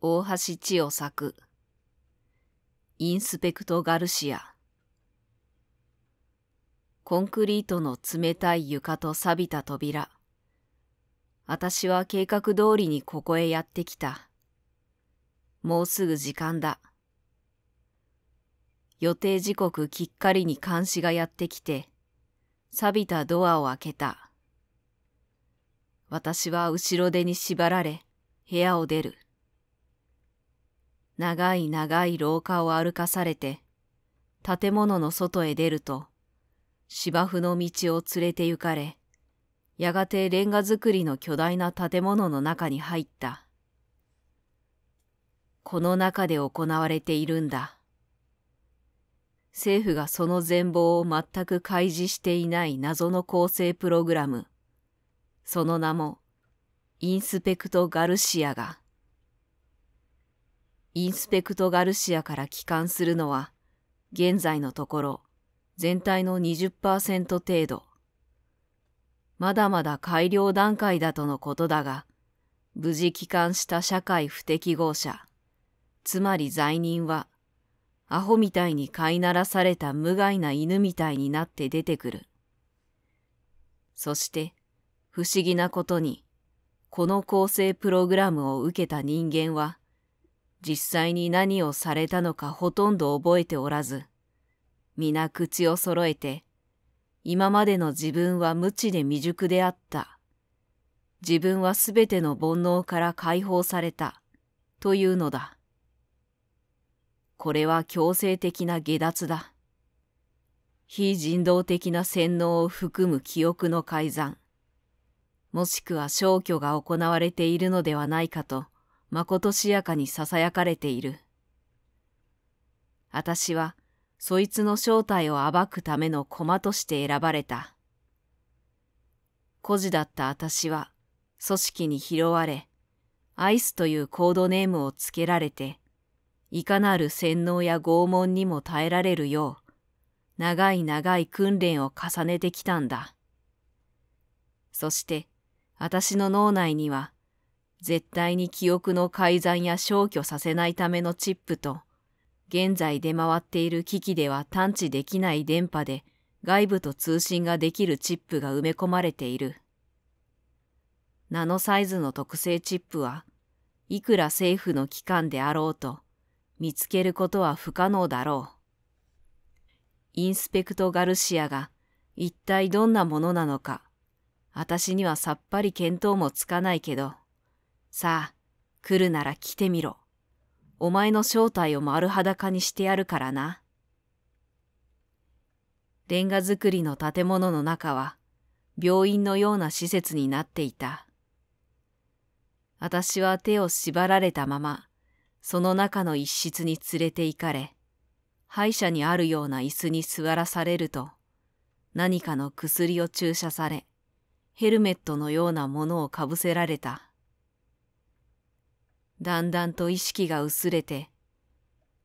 大橋千代作インスペクト・ガルシアコンクリートの冷たい床と錆びた扉私は計画通りにここへやってきたもうすぐ時間だ予定時刻きっかりに監視がやってきて錆びたドアを開けた私は後ろ手に縛られ部屋を出る長い長い廊下を歩かされて、建物の外へ出ると、芝生の道を連れて行かれ、やがてレンガ造りの巨大な建物の中に入った。この中で行われているんだ。政府がその全貌を全く開示していない謎の構成プログラム、その名もインスペクト・ガルシアが、インスペクト・ガルシアから帰還するのは、現在のところ、全体の20%程度。まだまだ改良段階だとのことだが、無事帰還した社会不適合者、つまり罪人は、アホみたいに飼いならされた無害な犬みたいになって出てくる。そして、不思議なことに、この構成プログラムを受けた人間は、実際に何をされたのかほとんど覚えておらず、皆口を揃えて、今までの自分は無知で未熟であった。自分はすべての煩悩から解放された。というのだ。これは強制的な下脱だ。非人道的な洗脳を含む記憶の改ざん。もしくは消去が行われているのではないかとまことしやかに囁かれている。私は、そいつの正体を暴くための駒として選ばれた。孤児だった私は、組織に拾われ、アイスというコードネームをつけられて、いかなる洗脳や拷問にも耐えられるよう、長い長い訓練を重ねてきたんだ。そして、私の脳内には、絶対に記憶の改ざんや消去させないためのチップと、現在出回っている機器では探知できない電波で外部と通信ができるチップが埋め込まれている。ナノサイズの特性チップはいくら政府の機関であろうと見つけることは不可能だろう。インスペクト・ガルシアが一体どんなものなのか、私にはさっぱり見当もつかないけど。さあ、来るなら来てみろ。お前の正体を丸裸にしてやるからな。レンガ造りの建物の中は、病院のような施設になっていた。私は手を縛られたまま、その中の一室に連れて行かれ、歯医者にあるような椅子に座らされると、何かの薬を注射され、ヘルメットのようなものをかぶせられた。だんだんと意識が薄れて、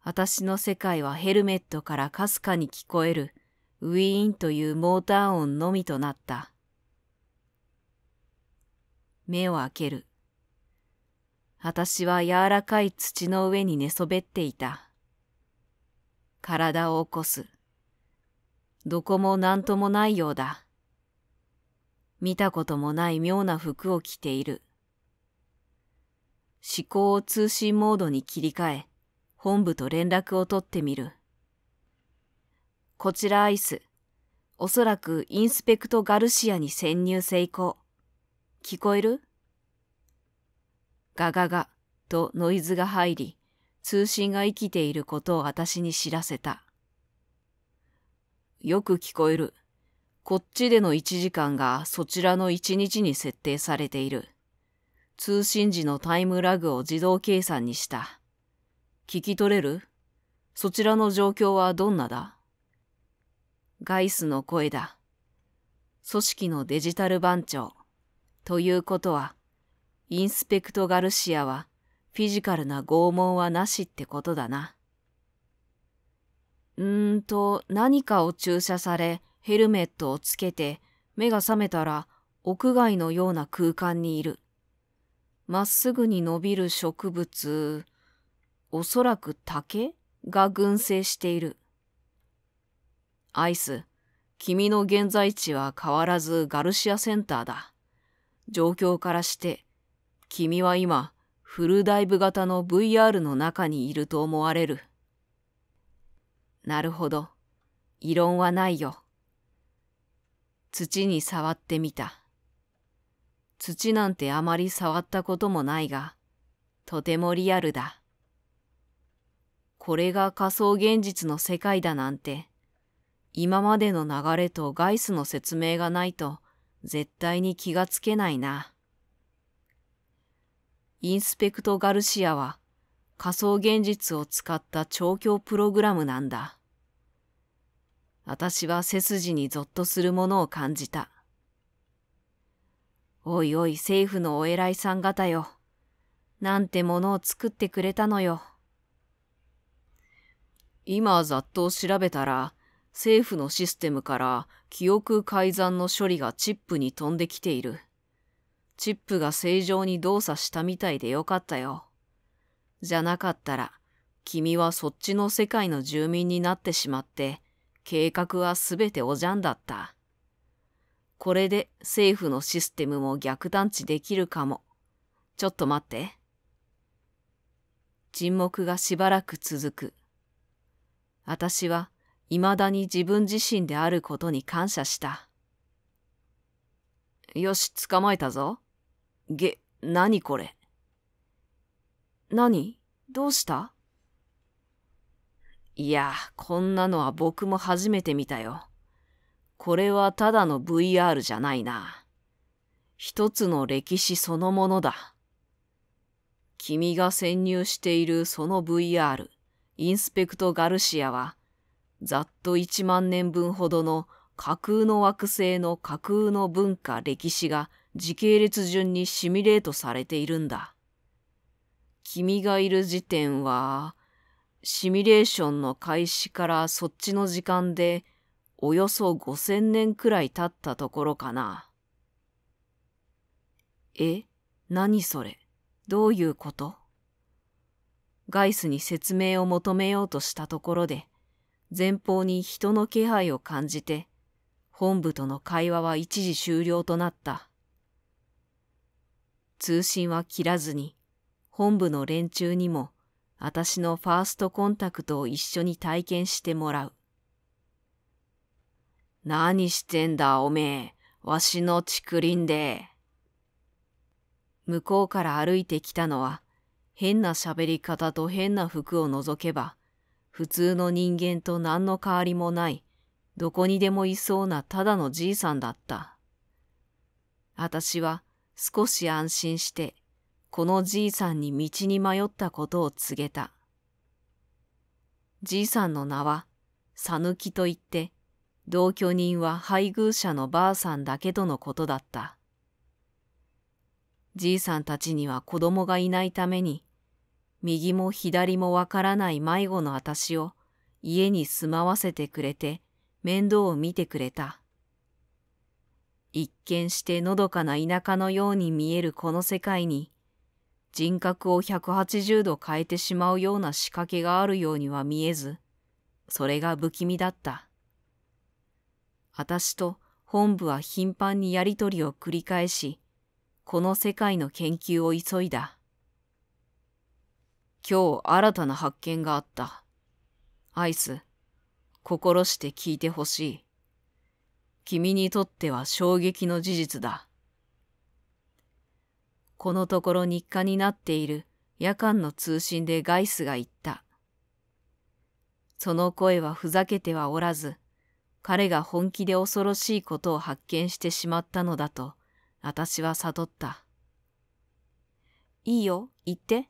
私の世界はヘルメットからかすかに聞こえるウィーンというモーター音のみとなった。目を開ける。私は柔らかい土の上に寝そべっていた。体を起こす。どこも何ともないようだ。見たこともない妙な服を着ている。思考を通信モードに切り替え、本部と連絡を取ってみる。こちらアイス。おそらくインスペクト・ガルシアに潜入成功。聞こえるガガガとノイズが入り、通信が生きていることを私に知らせた。よく聞こえる。こっちでの1時間がそちらの1日に設定されている。通信時のタイムラグを自動計算にした。聞き取れるそちらの状況はどんなだガイスの声だ。組織のデジタル番長。ということは、インスペクト・ガルシアはフィジカルな拷問はなしってことだな。うーんと、何かを注射され、ヘルメットをつけて、目が覚めたら、屋外のような空間にいる。まっすぐに伸びる植物、おそらく竹が群生している。アイス、君の現在地は変わらずガルシアセンターだ。状況からして、君は今、フルダイブ型の VR の中にいると思われる。なるほど。異論はないよ。土に触ってみた。土なんてあまり触ったこともないが、とてもリアルだ。これが仮想現実の世界だなんて、今までの流れとガイスの説明がないと絶対に気がつけないな。インスペクト・ガルシアは仮想現実を使った調教プログラムなんだ。私は背筋にゾッとするものを感じた。おいおい政府のお偉いさん方よ。なんてものを作ってくれたのよ。今ざっと調べたら、政府のシステムから記憶改ざんの処理がチップに飛んできている。チップが正常に動作したみたいでよかったよ。じゃなかったら、君はそっちの世界の住民になってしまって、計画はすべておじゃんだった。これで政府のシステムも逆探知できるかも。ちょっと待って。沈黙がしばらく続く。私は未だに自分自身であることに感謝した。よし、捕まえたぞ。げ、何これ。何どうしたいや、こんなのは僕も初めて見たよ。これはただの VR じゃないな。一つの歴史そのものだ。君が潜入しているその VR、インスペクト・ガルシアは、ざっと1万年分ほどの架空の惑星の架空の文化歴史が時系列順にシミュレートされているんだ。君がいる時点は、シミュレーションの開始からそっちの時間でおよそ五千年くらい経ったところかな。え何それどういうことガイスに説明を求めようとしたところで、前方に人の気配を感じて、本部との会話は一時終了となった。通信は切らずに、本部の連中にも、私のファーストコンタクトを一緒に体験してもらう。何してんだおめえ、わしの竹林で。向こうから歩いてきたのは、変な喋り方と変な服を除けば、普通の人間と何の変わりもない、どこにでもいそうなただのじいさんだった。私は少し安心して、このじいさんに道に迷ったことを告げた。じいさんの名は、さぬきと言って、同居人は配偶者のばあさんだけとのことだった。じいさんたちには子供がいないために、右も左もわからない迷子の私を家に住まわせてくれて面倒を見てくれた。一見してのどかな田舎のように見えるこの世界に、人格を180度変えてしまうような仕掛けがあるようには見えず、それが不気味だった。私と本部は頻繁にやりとりを繰り返し、この世界の研究を急いだ。今日新たな発見があった。アイス、心して聞いてほしい。君にとっては衝撃の事実だ。このところ日課になっている夜間の通信でガイスが言った。その声はふざけてはおらず、彼が本気で恐ろしいことを発見してしまったのだと、私は悟った。いいよ、言って。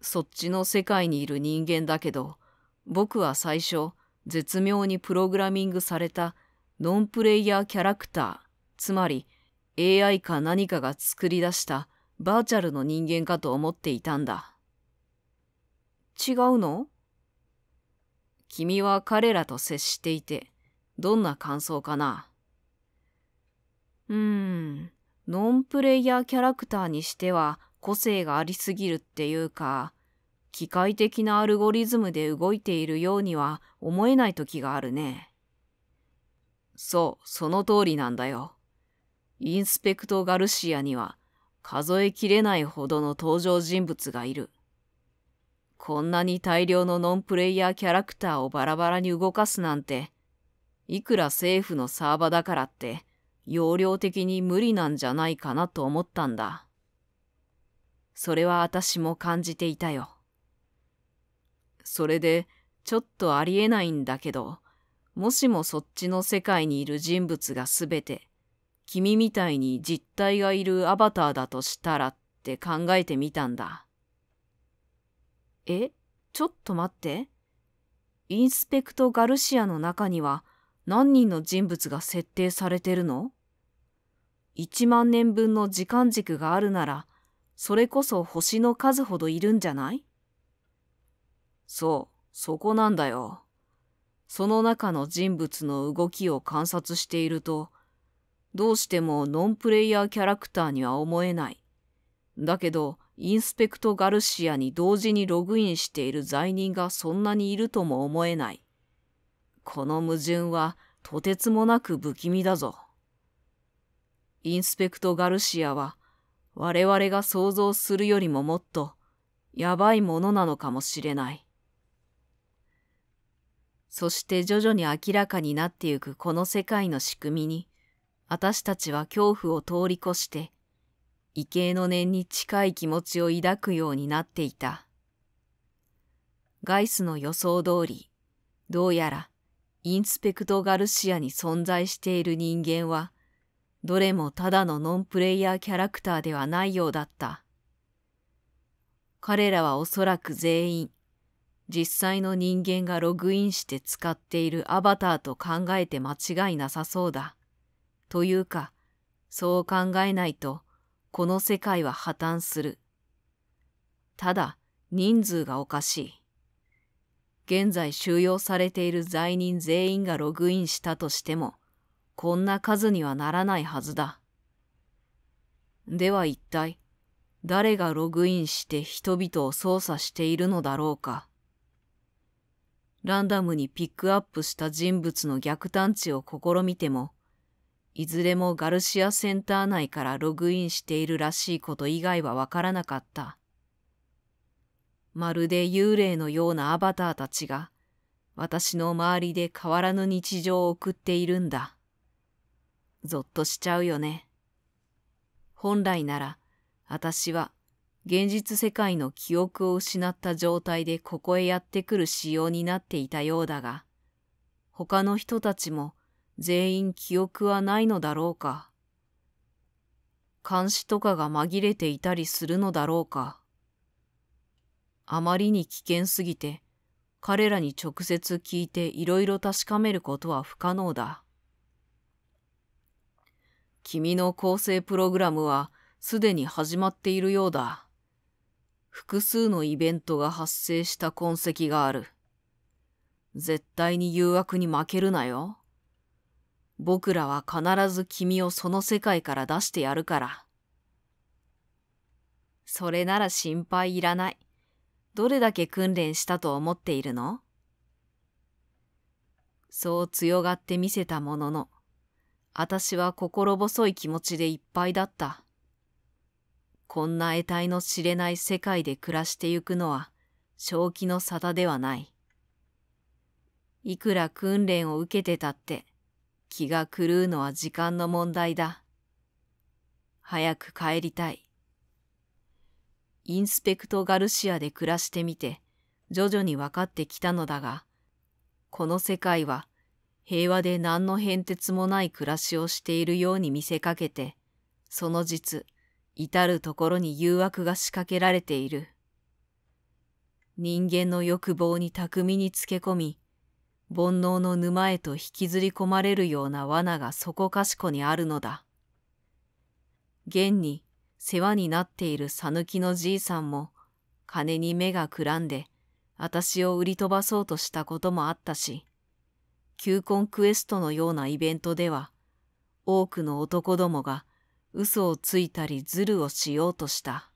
そっちの世界にいる人間だけど、僕は最初、絶妙にプログラミングされたノンプレイヤーキャラクター、つまり AI か何かが作り出したバーチャルの人間かと思っていたんだ。違うの君は彼らと接していて、どんな感想かなうーん、ノンプレイヤーキャラクターにしては個性がありすぎるっていうか、機械的なアルゴリズムで動いているようには思えない時があるね。そう、その通りなんだよ。インスペクト・ガルシアには数えきれないほどの登場人物がいる。こんなに大量のノンプレイヤーキャラクターをバラバラに動かすなんて、いくら政府のサーバだからって、容量的に無理なんじゃないかなと思ったんだ。それは私も感じていたよ。それで、ちょっとありえないんだけど、もしもそっちの世界にいる人物がすべて、君みたいに実体がいるアバターだとしたらって考えてみたんだ。えちょっと待って。インスペクト・ガルシアの中には何人の人物が設定されてるの ?1 万年分の時間軸があるなら、それこそ星の数ほどいるんじゃないそう、そこなんだよ。その中の人物の動きを観察していると、どうしてもノンプレイヤーキャラクターには思えない。だけど、インスペクト・ガルシアに同時にログインしている罪人がそんなにいるとも思えない。この矛盾はとてつもなく不気味だぞ。インスペクト・ガルシアは我々が想像するよりももっとやばいものなのかもしれない。そして徐々に明らかになってゆくこの世界の仕組みに、私たちは恐怖を通り越して畏敬の念に近い気持ちを抱くようになっていた。ガイスの予想通り、どうやらインスペクト・ガルシアに存在している人間は、どれもただのノンプレイヤーキャラクターではないようだった。彼らはおそらく全員、実際の人間がログインして使っているアバターと考えて間違いなさそうだ。というか、そう考えないと、この世界は破綻する。ただ、人数がおかしい。現在収容されている罪人全員がログインしたとしても、こんな数にはならないはずだ。では一体、誰がログインして人々を操作しているのだろうか。ランダムにピックアップした人物の逆探知を試みても、いずれもガルシアセンター内からログインしているらしいこと以外はわからなかった。まるで幽霊のようなアバターたちが、私の周りで変わらぬ日常を送っているんだ。ぞっとしちゃうよね。本来なら、私は、現実世界の記憶を失った状態でここへやってくる仕様になっていたようだが、他の人たちも、全員記憶はないのだろうか。監視とかが紛れていたりするのだろうか。あまりに危険すぎて、彼らに直接聞いていろいろ確かめることは不可能だ。君の構成プログラムはすでに始まっているようだ。複数のイベントが発生した痕跡がある。絶対に誘惑に負けるなよ。僕らは必ず君をその世界から出してやるから。それなら心配いらない。どれだけ訓練したと思っているのそう強がって見せたものの、私は心細い気持ちでいっぱいだった。こんな得体の知れない世界で暮らしてゆくのは正気の沙汰ではない。いくら訓練を受けてたって、気が狂うのは時間の問題だ。早く帰りたい。インスペクト・ガルシアで暮らしてみて、徐々に分かってきたのだが、この世界は平和で何の変哲もない暮らしをしているように見せかけて、その実、至るところに誘惑が仕掛けられている。人間の欲望に巧みにつけ込み、煩悩の沼へと引きずり込まれるような罠がそこかしこにあるのだ。現に世話になっている讃岐のじいさんも金に目がくらんで私を売り飛ばそうとしたこともあったし、球根クエストのようなイベントでは多くの男どもが嘘をついたりズルをしようとした。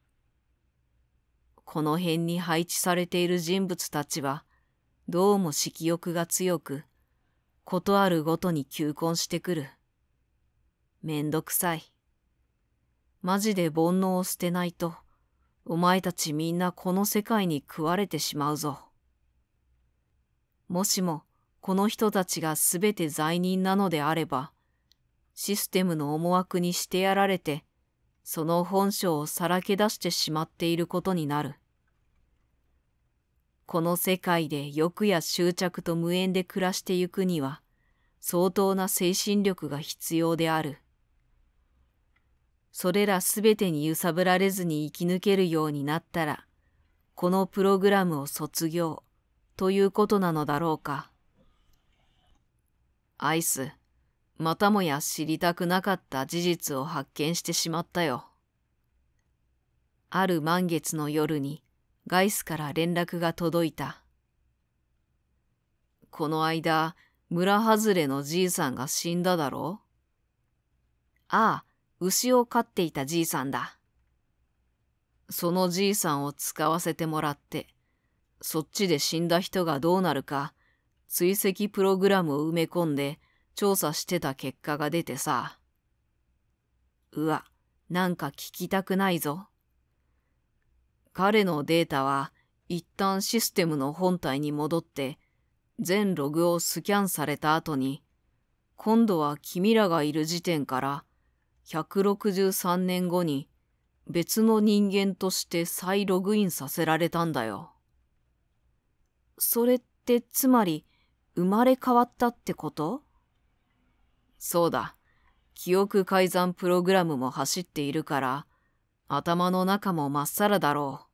この辺に配置されている人物たちはどうも色欲が強く、ことあるごとに求婚してくる。めんどくさい。マジで煩悩を捨てないと、お前たちみんなこの世界に食われてしまうぞ。もしも、この人たちがすべて罪人なのであれば、システムの思惑にしてやられて、その本性をさらけ出してしまっていることになる。この世界で欲や執着と無縁で暮らしてゆくには、相当な精神力が必要である。それらすべてに揺さぶられずに生き抜けるようになったら、このプログラムを卒業ということなのだろうか。アイス、またもや知りたくなかった事実を発見してしまったよ。ある満月の夜に、ガイスから連絡が届いた。この間、村外れのじいさんが死んだだろああ、牛を飼っていたじいさんだ。そのじいさんを使わせてもらって、そっちで死んだ人がどうなるか、追跡プログラムを埋め込んで調査してた結果が出てさ。うわ、なんか聞きたくないぞ。彼のデータは一旦システムの本体に戻って全ログをスキャンされた後に今度は君らがいる時点から163年後に別の人間として再ログインさせられたんだよ。それってつまり生まれ変わったってことそうだ。記憶改ざんプログラムも走っているから頭の中もまっさらだろう。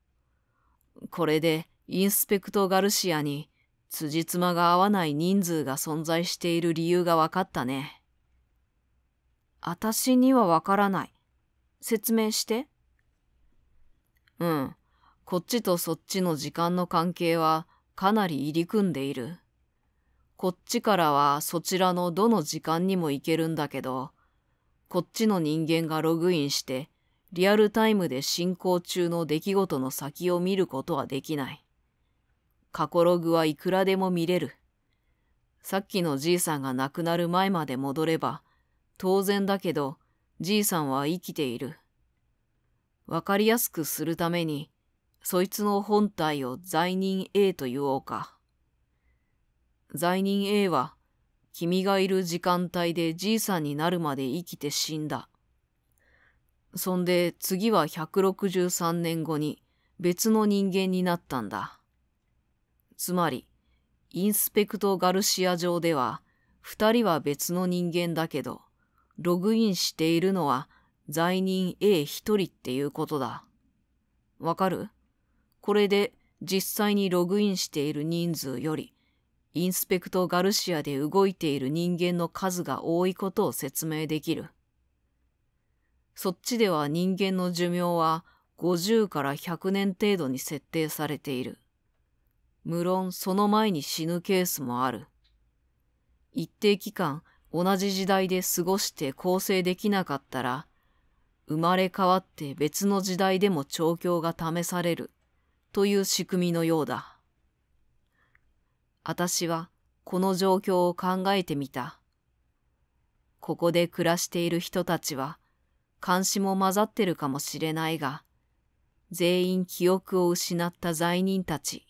これでインスペクト・ガルシアに辻褄が合わない人数が存在している理由が分かったね。私には分からない。説明して。うん。こっちとそっちの時間の関係はかなり入り組んでいる。こっちからはそちらのどの時間にも行けるんだけど、こっちの人間がログインしてリアルタイムで進行中の出来事の先を見ることはできない。過去ログはいくらでも見れる。さっきのじいさんが亡くなる前まで戻れば、当然だけど、じいさんは生きている。わかりやすくするために、そいつの本体を罪人 A と言おうか。罪人 A は、君がいる時間帯でじいさんになるまで生きて死んだ。そんで次は163年後に別の人間になったんだ。つまり、インスペクト・ガルシア上では、二人は別の人間だけど、ログインしているのは罪人 A 一人っていうことだ。わかるこれで実際にログインしている人数より、インスペクト・ガルシアで動いている人間の数が多いことを説明できる。そっちでは人間の寿命は50から100年程度に設定されている。無論その前に死ぬケースもある。一定期間同じ時代で過ごして構成できなかったら、生まれ変わって別の時代でも調教が試されるという仕組みのようだ。私はこの状況を考えてみた。ここで暮らしている人たちは監視も混ざってるかもしれないが、全員記憶を失った罪人たち。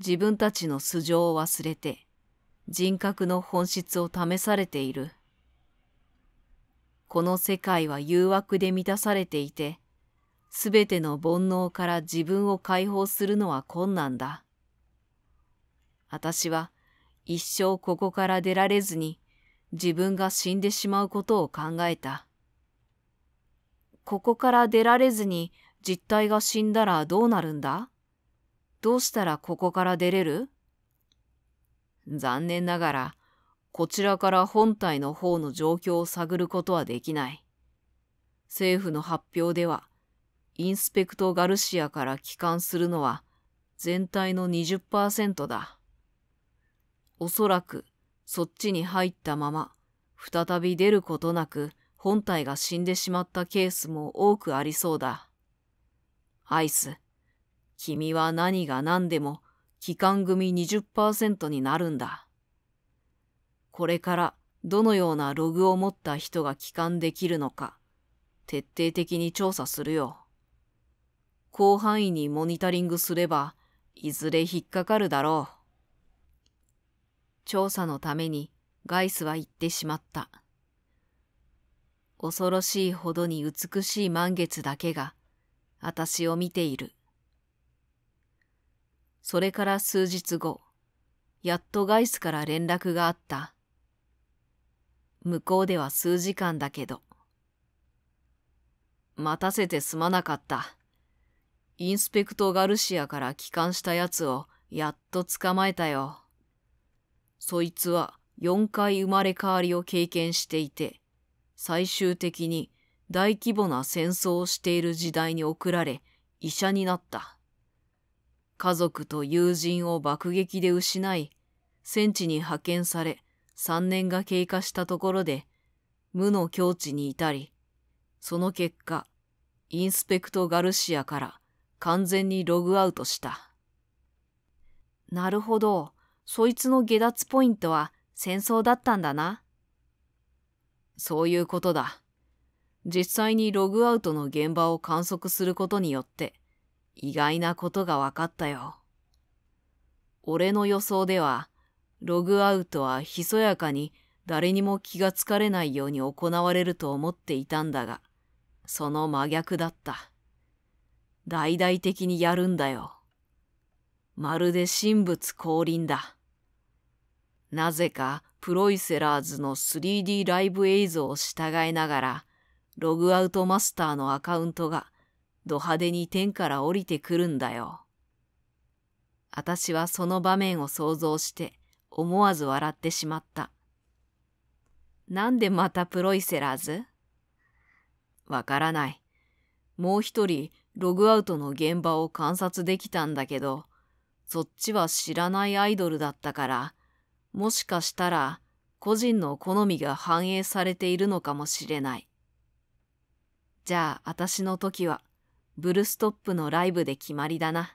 自分たちの素性を忘れて、人格の本質を試されている。この世界は誘惑で満たされていて、すべての煩悩から自分を解放するのは困難だ。私は一生ここから出られずに自分が死んでしまうことを考えた。ここから出られずに実体が死んだらどうなるんだどうしたらここから出れる残念ながら、こちらから本体の方の状況を探ることはできない。政府の発表では、インスペクト・ガルシアから帰還するのは全体の20%だ。おそらくそっちに入ったまま、再び出ることなく本体が死んでしまったケースも多くありそうだ。アイス、君は何が何でも帰還組20%になるんだ。これからどのようなログを持った人が帰還できるのか、徹底的に調査するよ。広範囲にモニタリングすれば、いずれ引っかかるだろう。調査のためにガイスは行ってしまった。恐ろしいほどに美しい満月だけが、私を見ている。それから数日後、やっとガイスから連絡があった。向こうでは数時間だけど。待たせてすまなかった。インスペクト・ガルシアから帰還したやつをやっと捕まえたよ。そいつは4回生まれ変わりを経験していて、最終的に大規模な戦争をしている時代に送られ医者になった。家族と友人を爆撃で失い、戦地に派遣され3年が経過したところで無の境地に至り、その結果、インスペクト・ガルシアから完全にログアウトした。なるほど。そいつの下脱ポイントは戦争だったんだな。そういうことだ。実際にログアウトの現場を観測することによって、意外なことが分かったよ。俺の予想では、ログアウトはひそやかに誰にも気がつかれないように行われると思っていたんだが、その真逆だった。大々的にやるんだよ。まるで神仏降臨だ。なぜかプロイセラーズの 3D ライブ映像を従えながら、ログアウトマスターのアカウントがド派手に天から降りてくるんだよ。私はその場面を想像して思わず笑ってしまった。なんでまたプロイセラーズわからない。もう一人ログアウトの現場を観察できたんだけど、そっちは知らないアイドルだったから、もしかしたら個人の好みが反映されているのかもしれない。じゃあ私の時はブルストップのライブで決まりだな。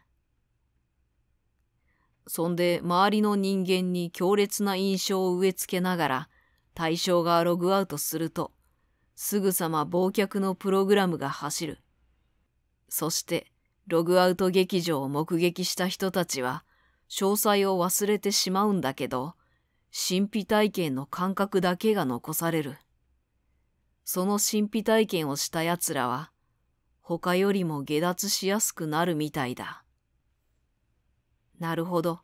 そんで周りの人間に強烈な印象を植え付けながら対象がログアウトするとすぐさま忘却のプログラムが走る。そしてログアウト劇場を目撃した人たちは詳細を忘れてしまうんだけど神秘体験の感覚だけが残される。その神秘体験をした奴らは、他よりも下脱しやすくなるみたいだ。なるほど。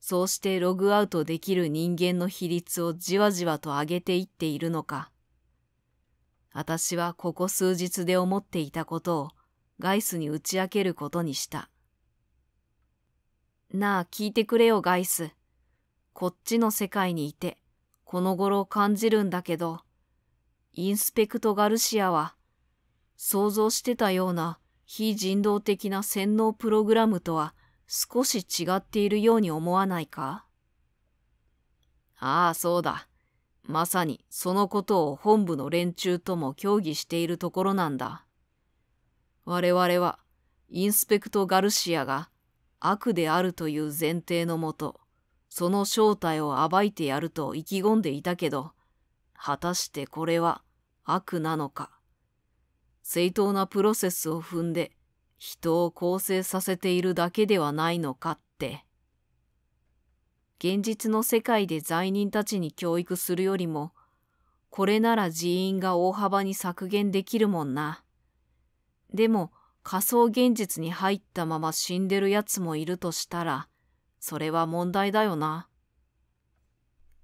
そうしてログアウトできる人間の比率をじわじわと上げていっているのか。私はここ数日で思っていたことをガイスに打ち明けることにした。なあ聞いてくれよガイス。こっちの世界にいて、この頃感じるんだけど、インスペクト・ガルシアは、想像してたような非人道的な洗脳プログラムとは少し違っているように思わないかああ、そうだ。まさにそのことを本部の連中とも協議しているところなんだ。我々はインスペクト・ガルシアが悪であるという前提のもと、その正体を暴いてやると意気込んでいたけど、果たしてこれは悪なのか。正当なプロセスを踏んで人を構成させているだけではないのかって。現実の世界で罪人たちに教育するよりも、これなら人員が大幅に削減できるもんな。でも仮想現実に入ったまま死んでる奴もいるとしたら、それは問題だよな。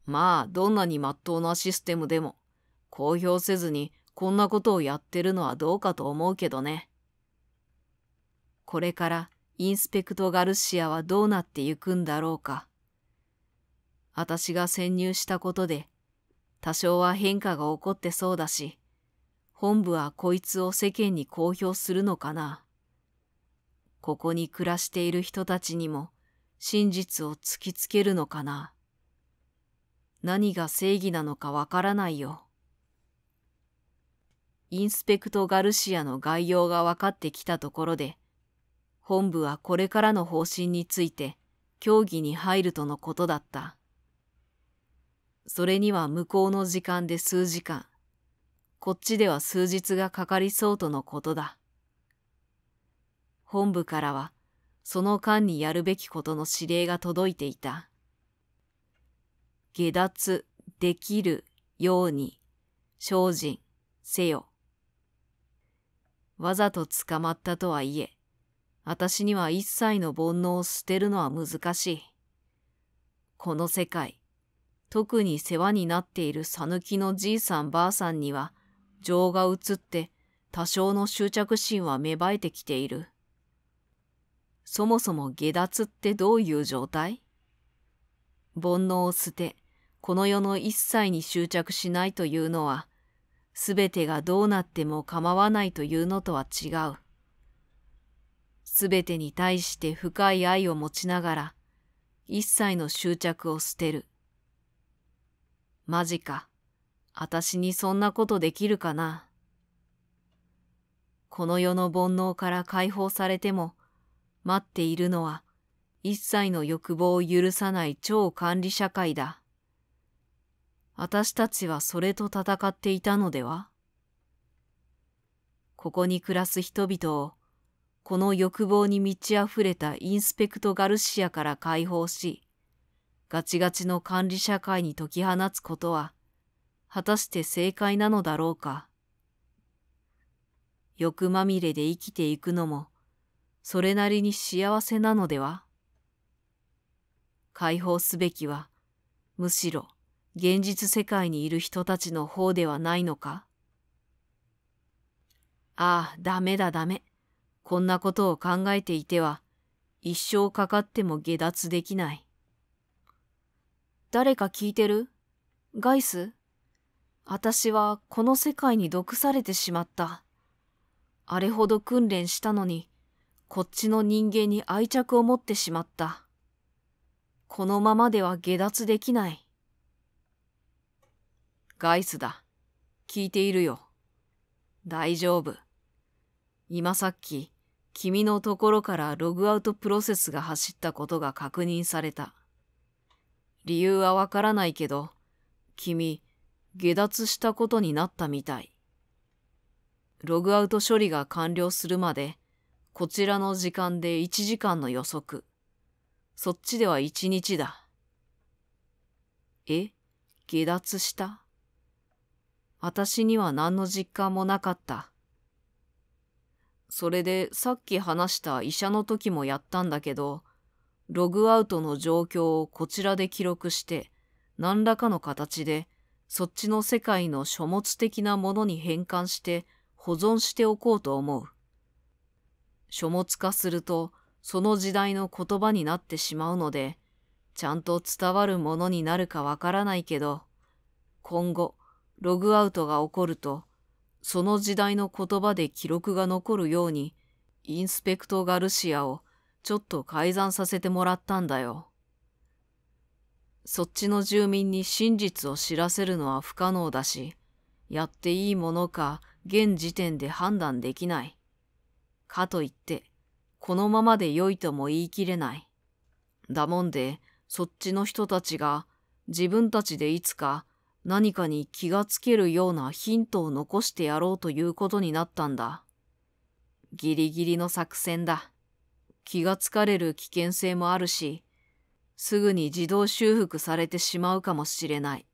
まあ、どんなにまっとうなシステムでも、公表せずにこんなことをやってるのはどうかと思うけどね。これからインスペクト・ガルシアはどうなってゆくんだろうか。私が潜入したことで、多少は変化が起こってそうだし、本部はこいつを世間に公表するのかな。ここに暮らしている人たちにも、真実を突きつけるのかな。何が正義なのかわからないよ。インスペクト・ガルシアの概要が分かってきたところで、本部はこれからの方針について協議に入るとのことだった。それには向こうの時間で数時間、こっちでは数日がかかりそうとのことだ。本部からはその間にやるべきことの指令が届いていた。下脱できるように精進せよ。わざと捕まったとはいえ、私には一切の煩悩を捨てるのは難しい。この世界、特に世話になっているさぬきのじいさんばあさんには情が移って多少の執着心は芽生えてきている。そもそも下脱ってどういう状態煩悩を捨て、この世の一切に執着しないというのは、すべてがどうなっても構わないというのとは違う。すべてに対して深い愛を持ちながら、一切の執着を捨てる。マジか。私にそんなことできるかな。この世の煩悩から解放されても、待っているのは一切の欲望を許さない超管理社会だ。私たちはそれと戦っていたのではここに暮らす人々をこの欲望に満ち溢れたインスペクト・ガルシアから解放し、ガチガチの管理社会に解き放つことは、果たして正解なのだろうか。欲まみれで生きていくのも、それなりに幸せなのでは解放すべきは、むしろ現実世界にいる人たちの方ではないのかああ、ダメだダメ。こんなことを考えていては、一生かかっても下脱できない。誰か聞いてるガイス私はこの世界に毒されてしまった。あれほど訓練したのに、こっちの人間に愛着を持ってしまった。このままでは下脱できない。ガイスだ。聞いているよ。大丈夫。今さっき、君のところからログアウトプロセスが走ったことが確認された。理由はわからないけど、君、下脱したことになったみたい。ログアウト処理が完了するまでこちらの時間で1時間の予測。そっちでは1日だ。え下脱した私には何の実感もなかった。それでさっき話した医者の時もやったんだけど、ログアウトの状況をこちらで記録して、何らかの形で、そっちの世界の書物的なものに変換して保存しておこうと思う。書物化するとその時代の言葉になってしまうので、ちゃんと伝わるものになるかわからないけど、今後、ログアウトが起こると、その時代の言葉で記録が残るように、インスペクト・ガルシアをちょっと改ざんさせてもらったんだよ。そっちの住民に真実を知らせるのは不可能だし、やっていいものか現時点で判断できない。かといって、このままで良いとも言い切れない。だもんで、そっちの人たちが自分たちでいつか何かに気がつけるようなヒントを残してやろうということになったんだ。ギリギリの作戦だ。気がつかれる危険性もあるし、すぐに自動修復されてしまうかもしれない。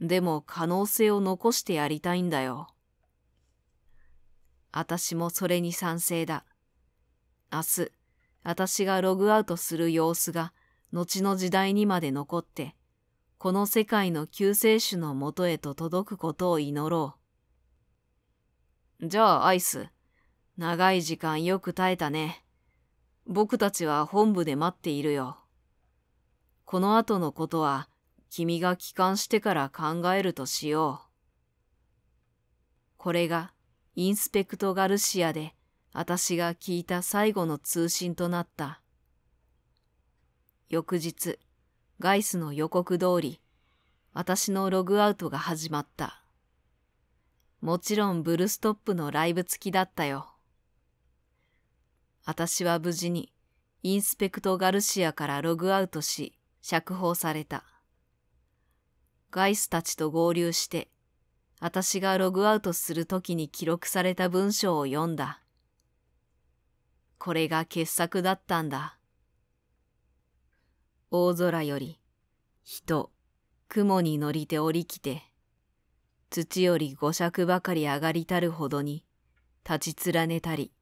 でも可能性を残してやりたいんだよ。私もそれに賛成だ。明日、私がログアウトする様子が、後の時代にまで残って、この世界の救世主のもとへと届くことを祈ろう。じゃあ、アイス、長い時間よく耐えたね。僕たちは本部で待っているよ。この後のことは、君が帰還してから考えるとしよう。これがインスペクト・ガルシアで私が聞いた最後の通信となった。翌日、ガイスの予告通り、私のログアウトが始まった。もちろんブルストップのライブ付きだったよ。私は無事にインスペクト・ガルシアからログアウトし釈放された。ガイスたちと合流して私がログアウトするときに記録された文章を読んだ。これが傑作だったんだ。大空より、人、雲に乗りて降りきて、土より五尺ばかり上がりたるほどに、立ち連ねたり。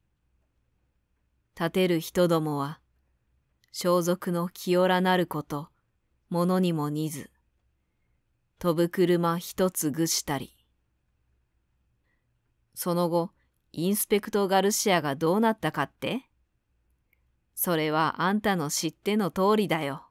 立てる人どもは、装束の清らなること、ものにも似ず、飛ぶ車一つぐしたり。その後、インスペクト・ガルシアがどうなったかってそれはあんたの知っての通りだよ。